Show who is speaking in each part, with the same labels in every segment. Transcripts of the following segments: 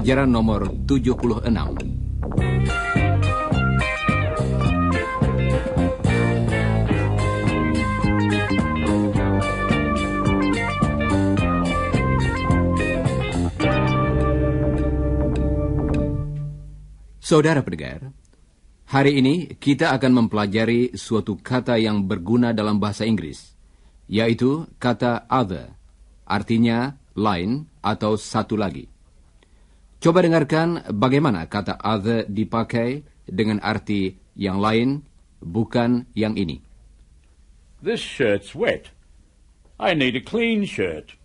Speaker 1: Pelajaran nomor 76 Saudara pendengar, hari ini kita akan mempelajari suatu kata yang berguna dalam bahasa Inggris, yaitu kata other, artinya lain atau satu lagi. Coba dengarkan bagaimana kata other dipakai dengan arti yang lain, bukan yang ini.
Speaker 2: This shirt's wet. I need a clean shirt.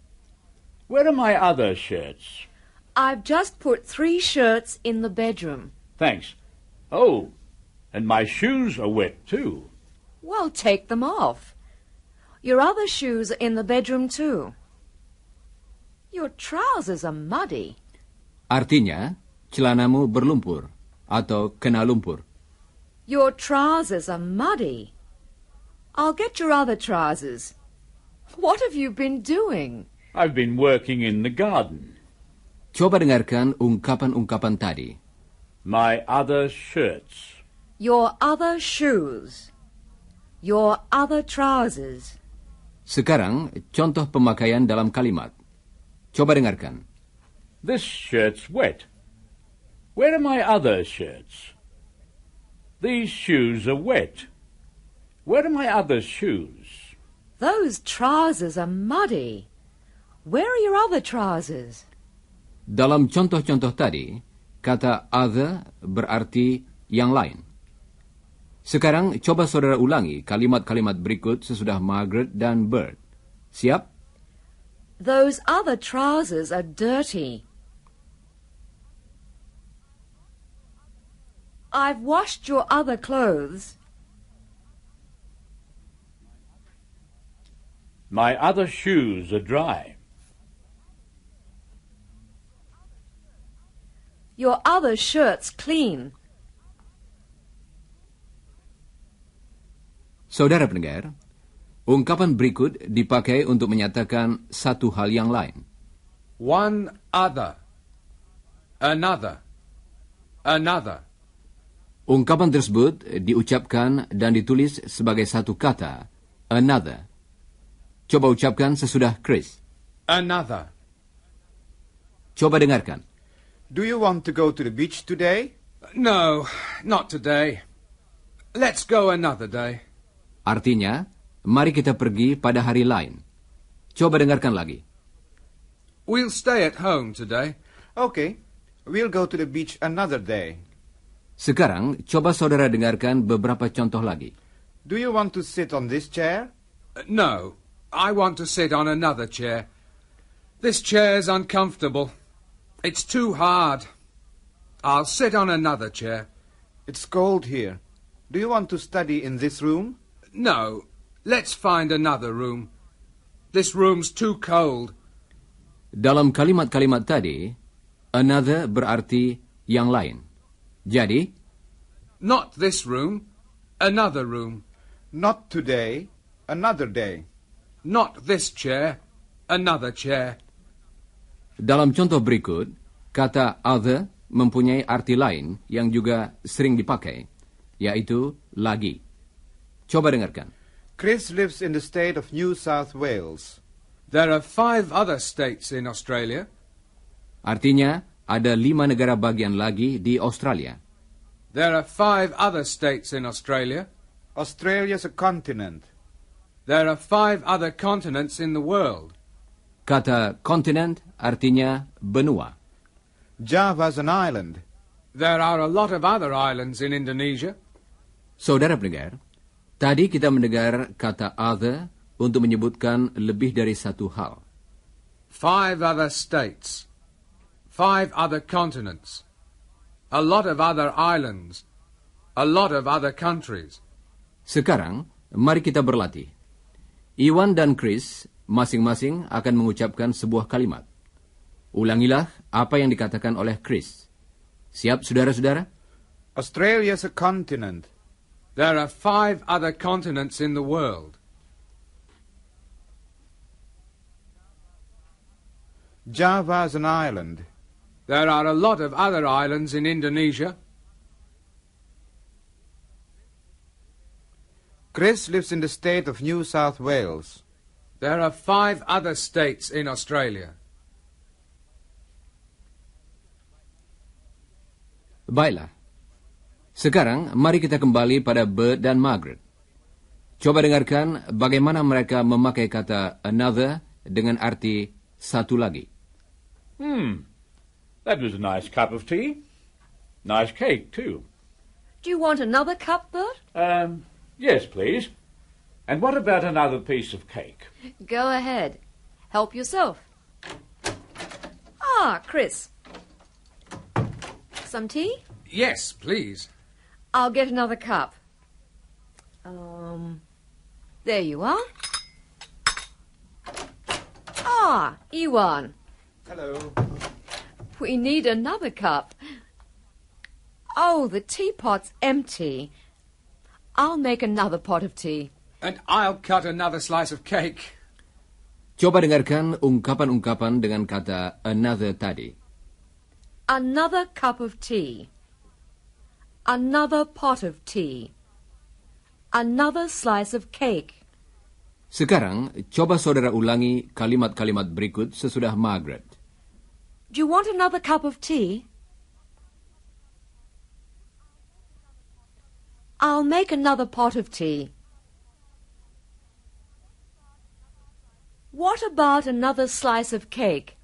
Speaker 2: Where are my other shirts?
Speaker 3: I've just put three shirts in the bedroom.
Speaker 2: Thanks. Oh, and my shoes are wet too.
Speaker 3: Well, take them off. Your other shoes are in the bedroom too. Your trousers are muddy.
Speaker 1: Artinya, celanamu berlumpur atau kena lumpur.
Speaker 3: Your trousers are muddy. I'll get your other trousers. What have you been doing?
Speaker 2: I've been working in the garden. Coba
Speaker 1: dengarkan ungkapan-ungkapan tadi. My other shirts.
Speaker 3: Your other shoes. Your other trousers.
Speaker 1: Sekarang, contoh pemakaian dalam kalimat. Coba dengarkan.
Speaker 3: This
Speaker 2: shirt's wet. Where are my other shirts? These shoes are wet. Where are my other shoes?
Speaker 3: Those trousers are muddy. Where are your other trousers?
Speaker 2: Dalam
Speaker 1: contoh-contoh tadi, kata other berarti yang lain. Sekarang coba saudara ulangi kalimat-kalimat berikut sesudah Margaret dan Bert. Siap?
Speaker 3: Those other trousers are dirty. I've washed your other clothes.
Speaker 2: My other shoes are dry.
Speaker 3: Your other shirt's clean.
Speaker 1: Saudara pendengar, ungkapan berikut dipakai untuk menyatakan satu hal yang lain.
Speaker 4: One other, another, another.
Speaker 1: Ungkapan tersebut diucapkan dan ditulis sebagai satu kata, another. Coba ucapkan sesudah Chris.
Speaker 4: Another.
Speaker 1: Coba dengarkan.
Speaker 4: Do you want to go to the beach today? No, not today. Let's go another day.
Speaker 1: Artinya, mari kita pergi pada hari lain. Coba dengarkan lagi.
Speaker 4: We'll stay at home today. Okay, we'll go to the beach another day.
Speaker 1: Sekarang, coba saudara dengarkan beberapa contoh lagi.
Speaker 4: Do you want to sit on this chair? Uh, no, I want to sit on another chair. This chair is uncomfortable. It's too hard. I'll sit on another chair. It's cold here. Do you want to study in this room? No, let's find another room. This room's too cold. Dalam kalimat-kalimat tadi,
Speaker 1: another berarti yang lain. Jadi,
Speaker 4: not this room, another room. Not today, another day. Not this chair, another chair.
Speaker 1: Dalam contoh berikut, kata other mempunyai arti lain yang juga sering dipakai, yaitu lagi. Coba dengarkan.
Speaker 4: Chris lives in the state of New South Wales. There are five other states in Australia.
Speaker 1: Artinya, ada lima negara bagian lagi di Australia.
Speaker 4: There are five other states in Australia. Australia's a continent. There are five other continents in the world.
Speaker 1: Kata continent artinya benua. Java's an island.
Speaker 4: There are a lot of other islands in Indonesia.
Speaker 1: Saudara pendengar, tadi kita mendengar kata other untuk menyebutkan lebih dari satu hal.
Speaker 4: Five other states. five other continents, a lot of other islands, a lot of other countries.
Speaker 1: Sekarang, mari kita berlatih. Iwan dan Chris masing-masing akan mengucapkan sebuah kalimat. Ulangilah apa yang dikatakan oleh Chris. Siap, saudara-saudara? Australia's a continent.
Speaker 4: There are five other continents in the world. Java's an island. There are a lot of other islands in Indonesia. Chris lives in the state of New South Wales. There are five other states in Australia.
Speaker 1: Baiklah. Sekarang mari kita kembali pada Bert dan Margaret. Coba dengarkan bagaimana mereka memakai kata another dengan arti satu lagi.
Speaker 2: Hmm. That was a nice cup of tea. Nice cake, too.
Speaker 3: Do you want another cup, Bert?
Speaker 2: Um, yes, please. And what about another piece of cake?
Speaker 3: Go ahead. Help yourself. Ah, Chris. Some tea?
Speaker 4: Yes, please.
Speaker 3: I'll get another cup. Um, there you are. Ah, Iwan. Hello. We need another cup. Oh, the teapot's empty. I'll make another pot of tea. And I'll
Speaker 4: cut another slice of cake.
Speaker 1: Coba dengarkan ungkapan-ungkapan dengan kata another tadi.
Speaker 3: Another cup of tea. Another pot of tea. Another slice of cake.
Speaker 1: Sekarang, coba saudara ulangi kalimat-kalimat berikut sesudah Margaret.
Speaker 3: Do you want another cup of tea? I'll make another pot of tea. What about another slice of cake?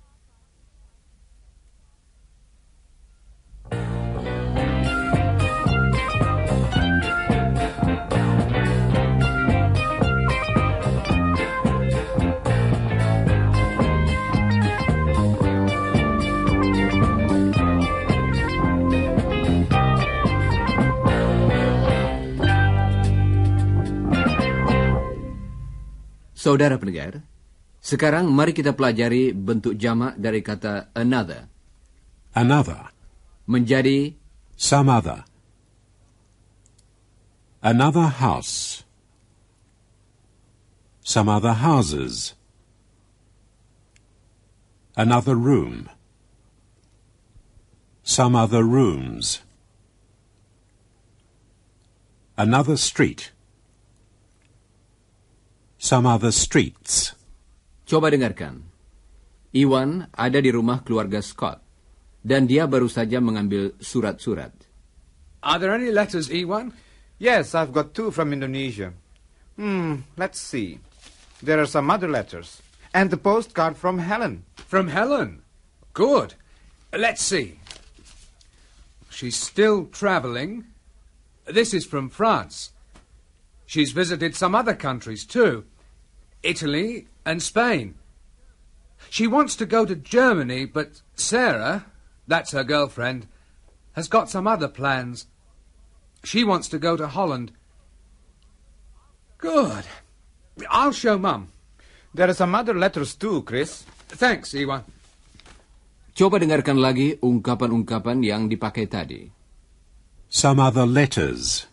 Speaker 1: Saudara pendengar, sekarang mari kita pelajari bentuk jamak dari kata another.
Speaker 4: Another. Menjadi some other.
Speaker 2: Another house. Some other houses. Another room.
Speaker 4: Some other rooms. Another street. Some other streets.
Speaker 1: Coba dengarkan. Iwan ada di rumah keluarga Scott, dan dia baru saja mengambil surat-surat.
Speaker 4: Are there any letters, Iwan? Yes, I've got two from Indonesia. Hmm, let's see. There are some other letters. And the postcard from Helen. From Helen? Good. Let's see. She's still traveling. This is from France. She's visited some other countries, too. Italy and Spain. She wants to go to Germany, but Sarah, that's her girlfriend, has got some other plans. She wants to go to Holland. Good. I'll show Mum. There are some other letters too, Chris. Thanks, Iwan. Coba dengarkan lagi
Speaker 1: ungkapan-ungkapan yang dipakai tadi.
Speaker 4: Some other letters.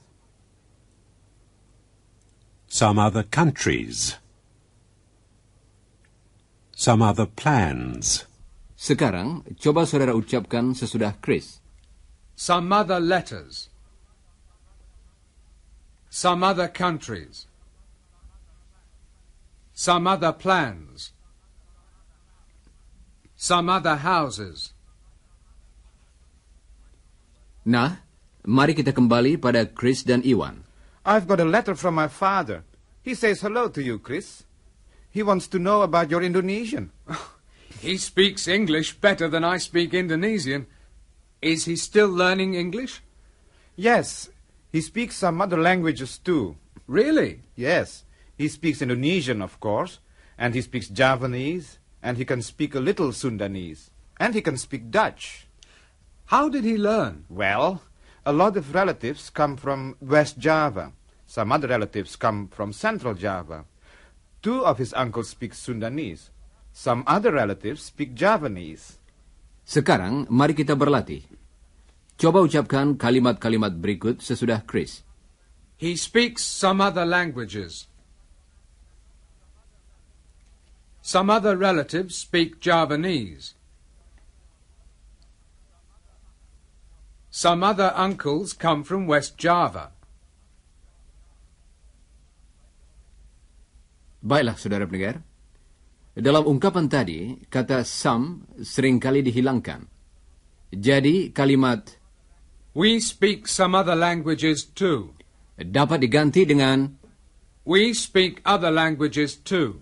Speaker 4: Some other countries some other plans. Sekarang, coba saudara ucapkan sesudah Chris. Some other letters. Some other countries. Some other plans. Some other houses.
Speaker 1: Nah, mari kita kembali pada Chris dan Iwan.
Speaker 4: I've got a letter from my father. He says hello to you, Chris. He wants to know about your Indonesian. He speaks English better than I speak Indonesian. Is he still learning English? Yes. He speaks some other languages too. Really? Yes. He speaks Indonesian, of course, and he speaks Javanese, and he can speak a little Sundanese, and he can speak Dutch. How did he learn? Well, a lot of relatives come from West Java. Some other relatives come from Central Java. Two of his uncles speak Sundanese. Some other relatives speak Javanese. Sekarang, mari
Speaker 1: kita berlatih. Coba ucapkan kalimat-kalimat berikut sesudah Chris.
Speaker 4: He speaks some other languages. Some other relatives speak Javanese. Some other uncles come from West Java.
Speaker 1: Baiklah, saudara pendengar. Dalam ungkapan tadi, kata some seringkali dihilangkan.
Speaker 4: Jadi, kalimat We speak some other languages too. dapat diganti dengan We speak other languages too.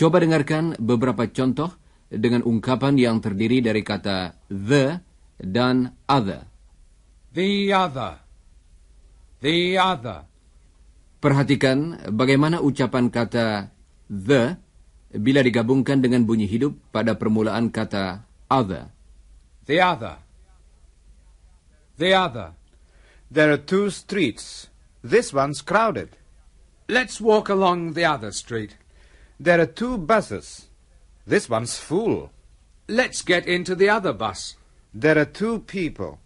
Speaker 1: Coba dengarkan beberapa contoh dengan ungkapan yang terdiri dari kata the dan other. The other.
Speaker 4: The other.
Speaker 1: Perhatikan bagaimana ucapan kata the bila digabungkan dengan bunyi hidup pada permulaan kata
Speaker 4: other. The other. The other. There are two streets. This one's crowded. Let's walk along the other street. There are two buses. This one's full. Let's get into the other bus. There are two people.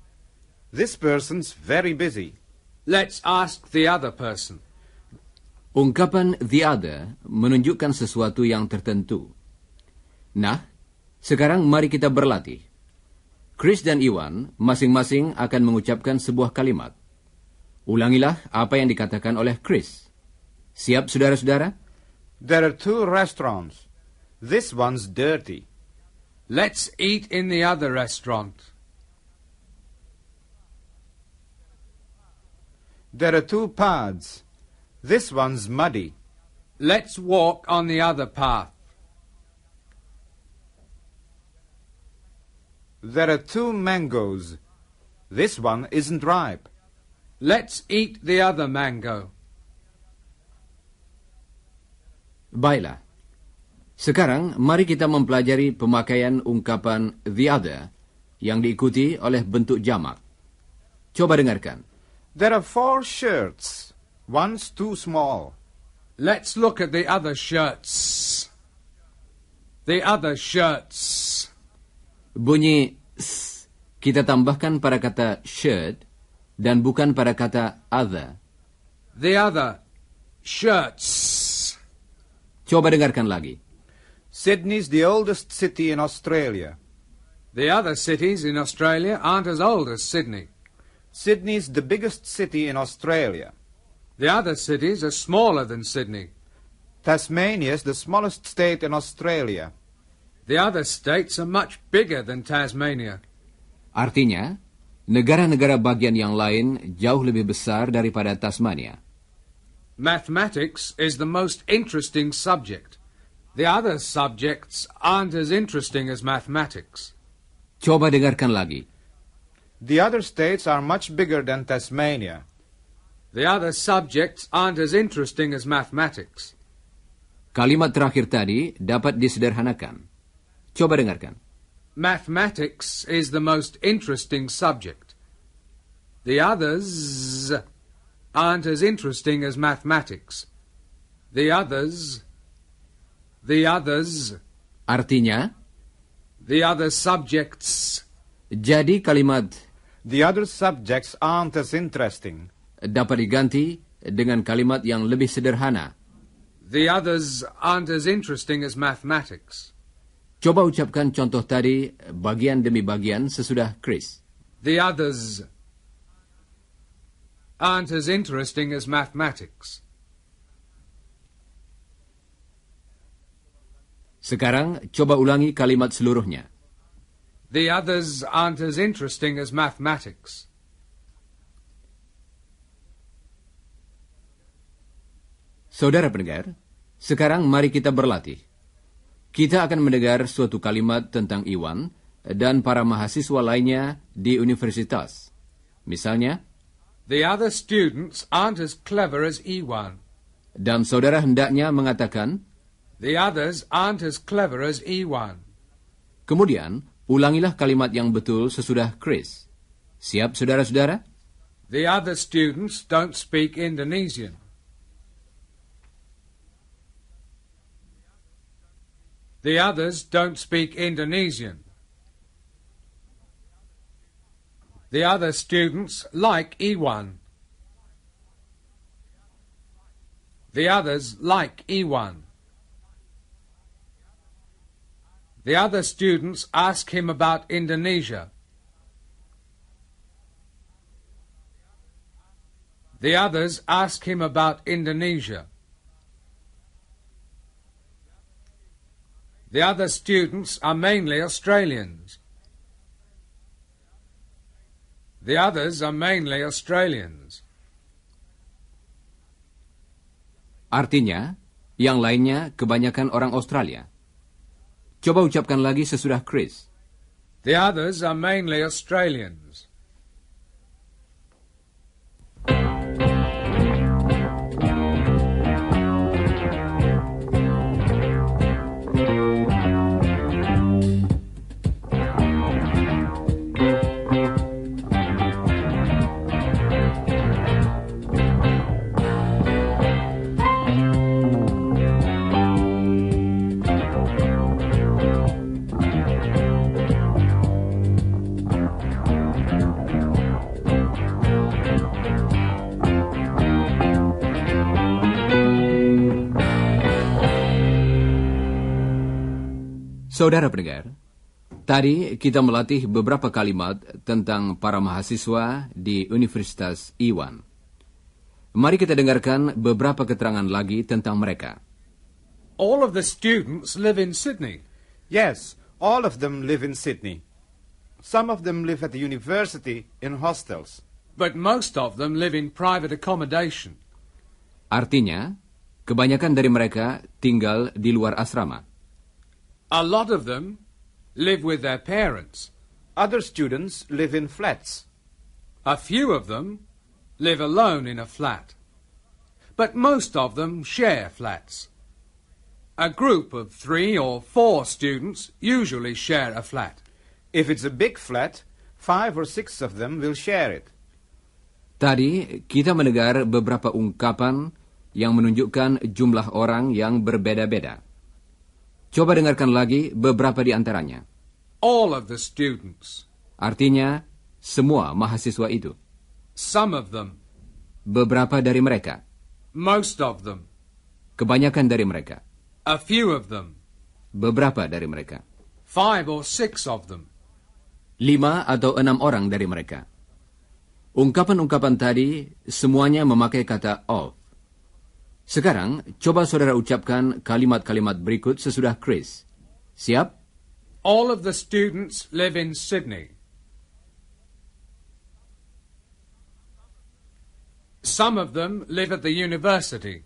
Speaker 4: This person's very busy. Let's ask the other person. Ungkapan
Speaker 1: the other menunjukkan sesuatu yang tertentu. Nah, sekarang mari kita berlatih. Chris dan Iwan masing-masing akan mengucapkan sebuah kalimat. Ulangilah apa yang dikatakan oleh Chris. Siap,
Speaker 4: saudara-saudara? There are two restaurants. This one's dirty. Let's eat in the other restaurant. There are two paths. This one's muddy. Let's walk on the other path. There are two mangoes. This one isn't ripe. Let's eat the other mango.
Speaker 1: Baiklah. Sekarang mari kita mempelajari pemakaian ungkapan the other yang diikuti oleh bentuk jamak. Coba dengarkan.
Speaker 4: There are four shirts. One's too small. Let's look at the other shirts. The other shirts.
Speaker 1: Bunyi s kita tambahkan pada kata shirt dan bukan pada kata other.
Speaker 4: The other shirts. Čo mendengarkan Sydney's the oldest city in Australia. The other cities in Australia aren't as old as Sydney. Sydney's the biggest city in Australia. The other cities are smaller than Sydney. Tasmania's the smallest state in Australia. The other states are much bigger than Tasmania.
Speaker 1: Artinya, negara-negara bagian yang lain jauh lebih besar daripada Tasmania.
Speaker 4: Mathematics is the most interesting subject. The other subjects aren't as interesting as mathematics. Çoba dengarkan lagi. The other states are much bigger than Tasmania. The other subjects aren't as interesting as mathematics.
Speaker 1: Kalimat terakhir tadi dapat disederhanakan. Coba dengarkan.
Speaker 4: Mathematics is the most interesting subject. The others aren't as interesting as mathematics. The others, the others. Artinya? The other subjects. Jadi kalimat The other subjects
Speaker 1: aren't as interesting. Dapat diganti dengan kalimat yang lebih sederhana.
Speaker 4: The others aren't as interesting as mathematics.
Speaker 1: Coba ucapkan contoh tadi bagian demi bagian sesudah Chris.
Speaker 4: The others aren't as interesting as mathematics.
Speaker 1: Sekarang coba ulangi kalimat seluruhnya.
Speaker 4: The others aren't as interesting as mathematics.
Speaker 1: Saudara pendengar, sekarang mari kita berlatih. Kita akan mendengar suatu kalimat tentang Iwan dan para mahasiswa lainnya di universitas. Misalnya,
Speaker 4: The other students aren't as clever as Iwan.
Speaker 1: E Dan saudara hendaknya mengatakan,
Speaker 4: The others aren't as clever as Iwan. E
Speaker 1: Kemudian, ulangilah kalimat yang betul sesudah Chris. Siap, saudara-saudara?
Speaker 4: The other students don't speak Indonesian. The others don't speak Indonesian. the other students like E1. The others like E1. The other students ask him about Indonesia. The others ask him about Indonesia. The other students are mainly Australians. The others are mainly Australians.
Speaker 1: Artinya, yang lainnya kebanyakan orang Australia. Coba ucapkan lagi sesudah
Speaker 4: Chris. The others are mainly Australians.
Speaker 1: Saudara pendengar, tadi kita melatih beberapa kalimat tentang para mahasiswa di Universitas Iwan. Mari kita dengarkan beberapa keterangan lagi tentang
Speaker 4: mereka. All of the students live in Sydney. Yes, all of them live in Sydney. Some of them live at the university in hostels. But most of them live in private accommodation.
Speaker 1: Artinya, kebanyakan dari mereka tinggal di luar asrama.
Speaker 4: A lot of them live with their parents. Other students live in flats. A few of them live alone in a flat. But most of them share flats. A group of three or four students usually share a flat. If it's a big flat, five or six of them will share it.
Speaker 1: Tadi kita mendengar beberapa ungkapan yang menunjukkan jumlah orang yang berbeda-beda. Coba dengarkan lagi beberapa di antaranya.
Speaker 4: All of the students.
Speaker 1: Artinya, semua mahasiswa itu.
Speaker 4: Some of them.
Speaker 1: Beberapa dari mereka.
Speaker 4: Most of them.
Speaker 1: Kebanyakan dari mereka.
Speaker 4: A few of them.
Speaker 1: Beberapa dari mereka.
Speaker 4: Five or six of them.
Speaker 1: Lima atau enam orang dari mereka. Ungkapan-ungkapan tadi semuanya memakai kata of. Sekarang, coba saudara ucapkan kalimat-kalimat berikut sesudah Chris. Siap?
Speaker 4: All of the students live in Sydney. Some of them live at the university.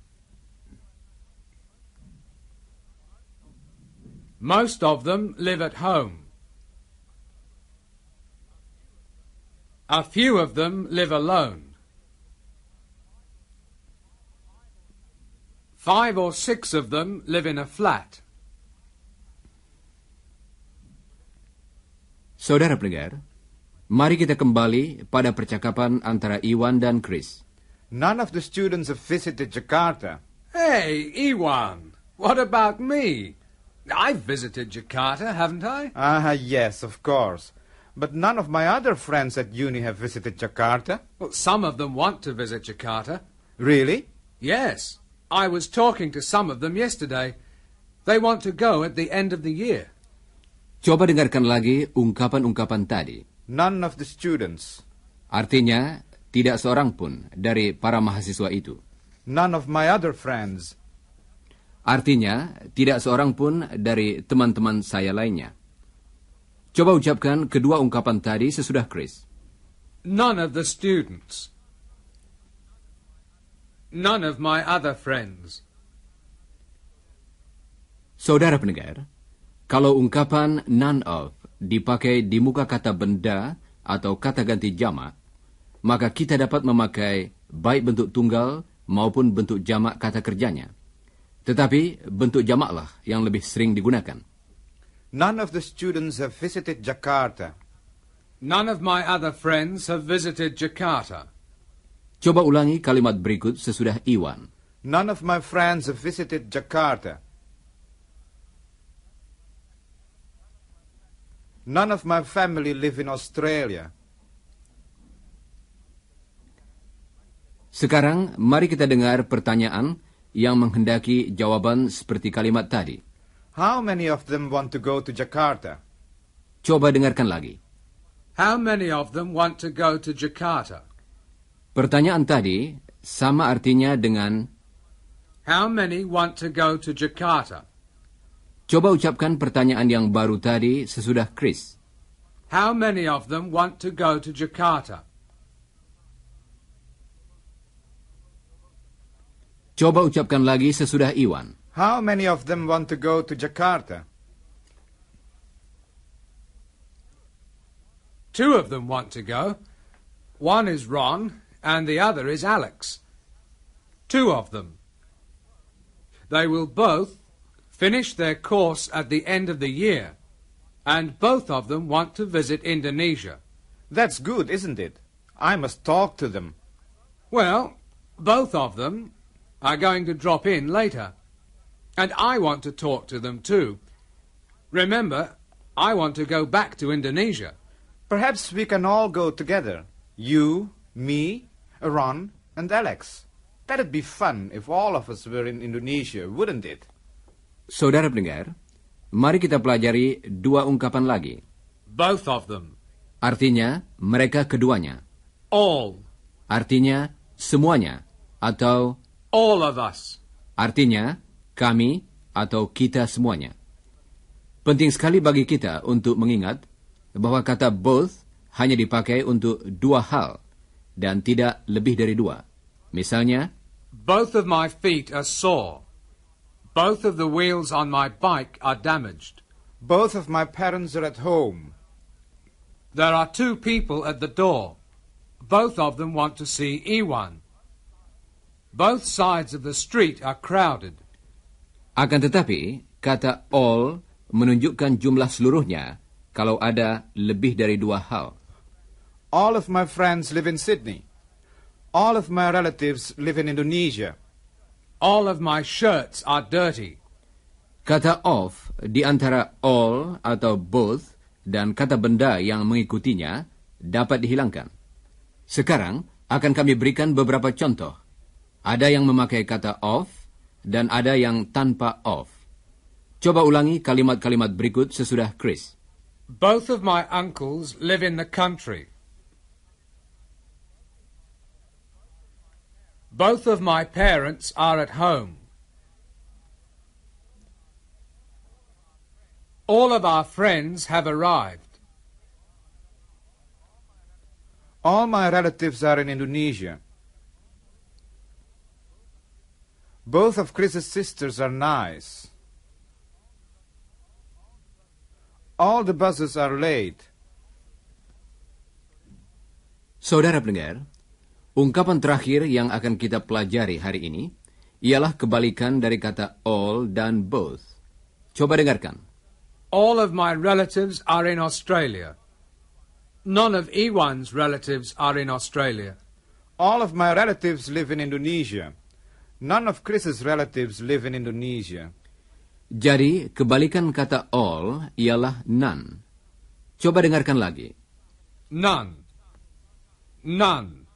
Speaker 4: Most of them live at home. A few of them live alone. Five or six of them live in a flat.
Speaker 1: Saudara pendengar, mari kita kembali pada percakapan antara
Speaker 4: Iwan dan Chris. None of the students have visited Jakarta. Hey, Iwan, what about me? I've visited Jakarta, haven't I? Ah, uh, yes, of course. But none of my other friends at uni have visited Jakarta. Well, some of them want to visit Jakarta. Really? Yes. I was talking to some of them yesterday. They want to go at the end of the year. Coba dengarkan
Speaker 1: lagi ungkapan-ungkapan tadi.
Speaker 4: None of the students.
Speaker 1: Artinya, tidak seorang pun dari para mahasiswa itu.
Speaker 4: None of my other friends.
Speaker 1: Artinya, tidak seorang pun dari teman-teman saya lainnya. Coba ucapkan kedua ungkapan tadi sesudah Chris.
Speaker 4: None of the students. None of my other friends.
Speaker 1: Saudara pendengar, kalau ungkapan none of dipakai di muka kata benda atau kata ganti jamak, maka kita dapat memakai baik bentuk tunggal maupun bentuk jamak kata kerjanya. Tetapi bentuk jamaklah yang lebih sering digunakan.
Speaker 4: None of the students have visited
Speaker 1: Jakarta.
Speaker 4: None of my other friends have visited Jakarta.
Speaker 1: Coba ulangi kalimat berikut sesudah Iwan.
Speaker 4: None of my friends have visited Jakarta. None of my family live in Australia.
Speaker 1: Sekarang, mari kita dengar pertanyaan yang menghendaki jawaban seperti kalimat tadi.
Speaker 4: How many of them want to go to Jakarta?
Speaker 1: Coba dengarkan lagi.
Speaker 4: How many of them want to go to Jakarta?
Speaker 1: Pertanyaan tadi sama artinya dengan
Speaker 4: How many want to go to Jakarta?
Speaker 1: Coba ucapkan pertanyaan yang baru tadi sesudah Chris.
Speaker 4: How many of them want to go to Jakarta?
Speaker 1: Coba ucapkan lagi sesudah
Speaker 4: Iwan. How many of them want to go to Jakarta? Two of them want to go. One is Ron and the other is Alex. Two of them. They will both finish their course at the end of the year, and both of them want to visit Indonesia. That's good, isn't it? I must talk to them. Well, both of them are going to drop in later, and I want to talk to them too. Remember, I want to go back to Indonesia. Perhaps we can all go together. You, me, Ron, and Alex. That'd be fun if all of us were in Indonesia, wouldn't it?
Speaker 1: Saudara pendengar, mari kita pelajari dua ungkapan lagi.
Speaker 4: Both of them.
Speaker 1: Artinya, mereka keduanya. All. Artinya, semuanya. Atau...
Speaker 4: All of us.
Speaker 1: Artinya, kami atau kita semuanya. Penting sekali bagi kita untuk mengingat bahwa kata both hanya dipakai untuk dua hal – dan tidak lebih dari dua. Misalnya,
Speaker 4: Both of my feet are sore. Both of the wheels on my bike are damaged. Both of my parents are at home. There are two people at the door. Both of them want to see Iwan. Both sides of the street are crowded.
Speaker 1: Akan tetapi, kata all menunjukkan jumlah seluruhnya kalau ada lebih dari dua hal.
Speaker 4: All of my friends live in Sydney. All of my relatives live in Indonesia. All of my shirts are dirty.
Speaker 1: Kata of di antara all atau both dan kata benda yang mengikutinya dapat dihilangkan. Sekarang akan kami berikan beberapa contoh. Ada yang memakai kata of dan ada yang tanpa of. Coba ulangi kalimat-kalimat berikut sesudah Chris.
Speaker 4: Both of my uncles live in the country. Both of my parents are at home. All of our friends have arrived. All my relatives are in Indonesia. Both of Chris's sisters are nice. All the buses are late. Saudara pendengar,
Speaker 1: Ungkapan terakhir yang akan kita pelajari hari ini ialah kebalikan dari kata all dan both. Coba dengarkan.
Speaker 4: All of my relatives are in Australia. None of Ewan's relatives are in Australia. All of my relatives live in Indonesia. None of Chris's relatives live in Indonesia.
Speaker 1: Jadi, kebalikan kata all ialah none. Coba dengarkan lagi.
Speaker 4: None. None.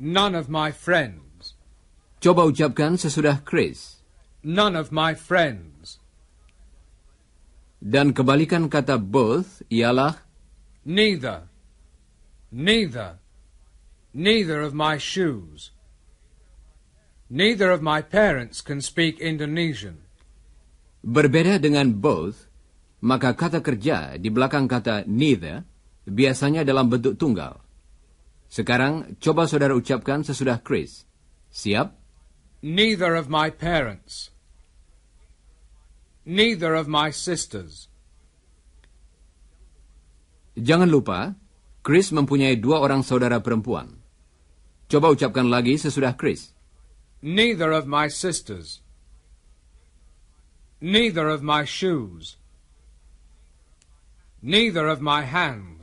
Speaker 4: None of my friends. Coba ucapkan sesudah Chris. None of my friends.
Speaker 1: Dan kebalikan kata both
Speaker 4: ialah neither. Neither. Neither of my shoes. Neither of my parents can speak Indonesian.
Speaker 1: Berbeda dengan both, maka kata kerja di belakang kata neither biasanya dalam bentuk tunggal. Sekarang coba saudara ucapkan sesudah Chris. Siap?
Speaker 4: Neither of my parents. Neither of my sisters.
Speaker 1: Jangan lupa, Chris mempunyai dua orang saudara perempuan.
Speaker 4: Coba ucapkan lagi sesudah Chris. Neither of my sisters. Neither of my shoes. Neither of my hands.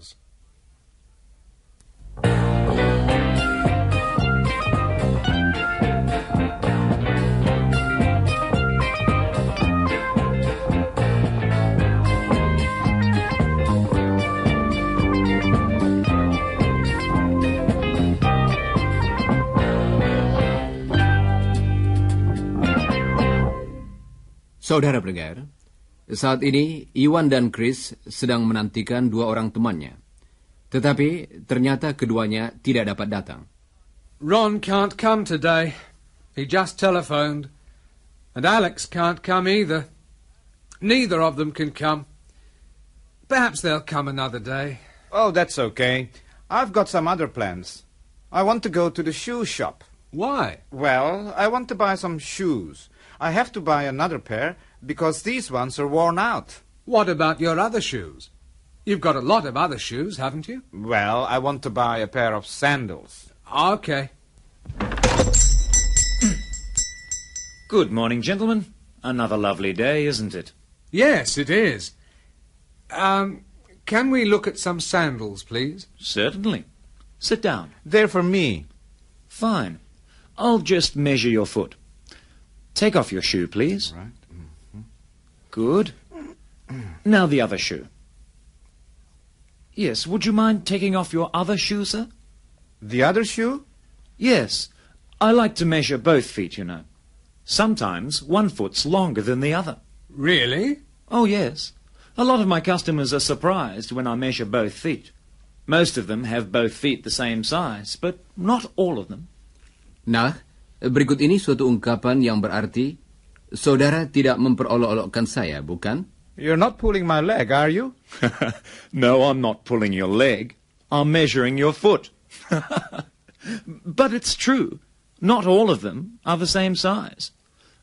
Speaker 1: Saudara pendengar, saat ini Iwan dan Chris sedang menantikan dua orang temannya. Tetapi ternyata keduanya tidak dapat datang.
Speaker 4: Ron can't come today. He just telephoned. And Alex can't come either. Neither of them can come. Perhaps they'll come another day. Oh, that's okay. I've got some other plans. I want to go to the shoe shop. Why? Well, I want to buy some shoes. I have to buy another pair because these ones are worn out. What about your other shoes? You've got a lot of other shoes, haven't you? Well, I want to buy a pair of sandals. Okay. Good morning, gentlemen.
Speaker 5: Another lovely day, isn't it? Yes, it is. Um, can we look at some sandals, please? Certainly. Sit down. They're for me. Fine. I'll just measure your foot. Take off your shoe, please. Right. Mm-hmm. Good. Now the other shoe. Yes, would you mind taking off your other shoe, sir? The other shoe? Yes. I like to measure both feet, you know. Sometimes one foot's longer than the other. Really? Oh, yes. A lot of my customers are surprised when I measure both feet. Most of them have both feet the same size, but not
Speaker 1: all of them. No, Berikut ini suatu ungkapan yang berarti, Saudara tidak memperolok-olokkan saya, bukan? You're not pulling my leg, are you?
Speaker 5: no, I'm not pulling your leg. I'm measuring your foot. but it's true. Not all of them are the same size.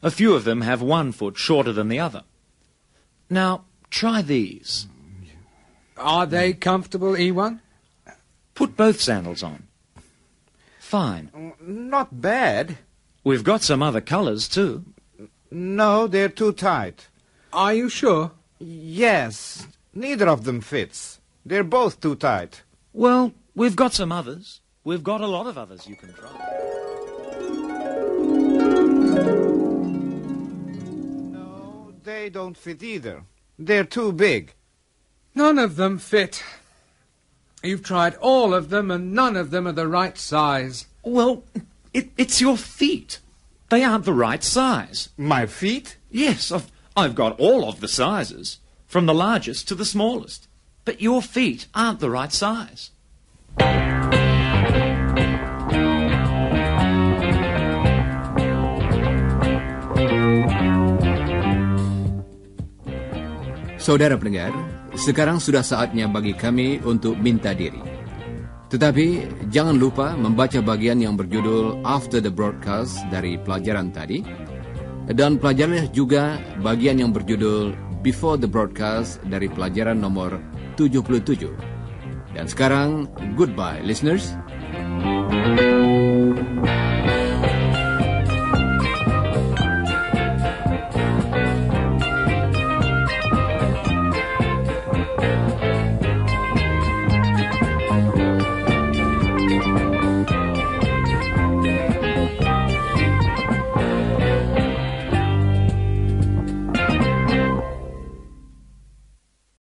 Speaker 5: A few of them have one foot shorter than the other. Now, try these. Are they comfortable, Ewan? Put both sandals on. Fine. Not bad. We've got some other colors, too. No, they're too tight. Are you sure? Yes. Neither of them
Speaker 4: fits. They're both too tight.
Speaker 5: Well, we've got some others. We've got a lot of others you can try.
Speaker 4: No, they don't fit either. They're too big. None of them fit. You've tried all of them, and none of them are the right size. Well, it, it's your feet. They aren't the right size. My
Speaker 5: feet? Yes, I've, I've got all of the sizes, from the largest to the smallest. But your feet aren't the right size.
Speaker 1: Saudara pendengar, sekarang sudah saatnya bagi kami untuk minta diri. Tetapi jangan lupa membaca bagian yang berjudul After the Broadcast dari pelajaran tadi dan pelajaran juga bagian yang berjudul Before the Broadcast dari pelajaran nomor 77. Dan sekarang goodbye listeners. thank you